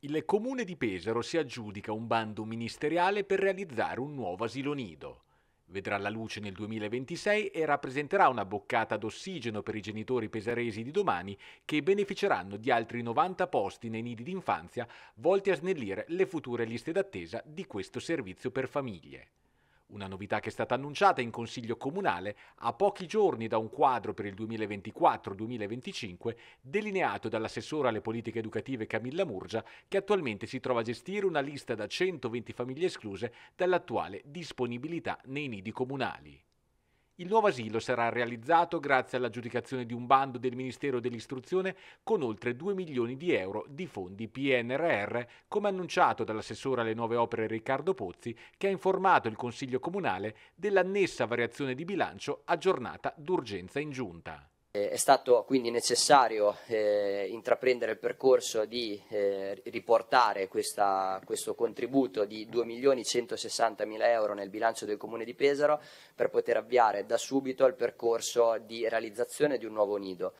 Il comune di Pesaro si aggiudica un bando ministeriale per realizzare un nuovo asilo nido. Vedrà la luce nel 2026 e rappresenterà una boccata d'ossigeno per i genitori pesaresi di domani che beneficeranno di altri 90 posti nei nidi d'infanzia volti a snellire le future liste d'attesa di questo servizio per famiglie. Una novità che è stata annunciata in Consiglio Comunale a pochi giorni da un quadro per il 2024-2025 delineato dall'assessore alle politiche educative Camilla Murgia che attualmente si trova a gestire una lista da 120 famiglie escluse dall'attuale disponibilità nei nidi comunali. Il nuovo asilo sarà realizzato grazie all'aggiudicazione di un bando del Ministero dell'Istruzione con oltre 2 milioni di euro di fondi PNRR, come annunciato dall'assessore alle nuove opere Riccardo Pozzi, che ha informato il Consiglio Comunale dell'annessa variazione di bilancio aggiornata d'urgenza in giunta. Eh, è stato quindi necessario eh, intraprendere il percorso di eh, riportare questa, questo contributo di 2.160.000 euro nel bilancio del Comune di Pesaro per poter avviare da subito il percorso di realizzazione di un nuovo nido.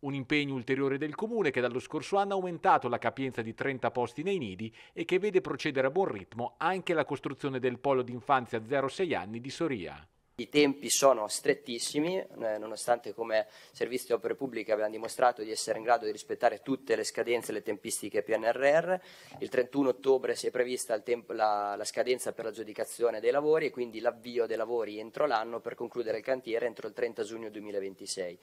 Un impegno ulteriore del Comune che dallo scorso anno ha aumentato la capienza di 30 posti nei nidi e che vede procedere a buon ritmo anche la costruzione del polo d'infanzia 0-6 anni di Soria i tempi sono strettissimi, eh, nonostante come Servizio di Opere Pubbliche abbiamo dimostrato di essere in grado di rispettare tutte le scadenze e le tempistiche PNRR. Il 31 ottobre si è prevista la, la scadenza per l'aggiudicazione dei lavori e quindi l'avvio dei lavori entro l'anno per concludere il cantiere entro il 30 giugno 2026.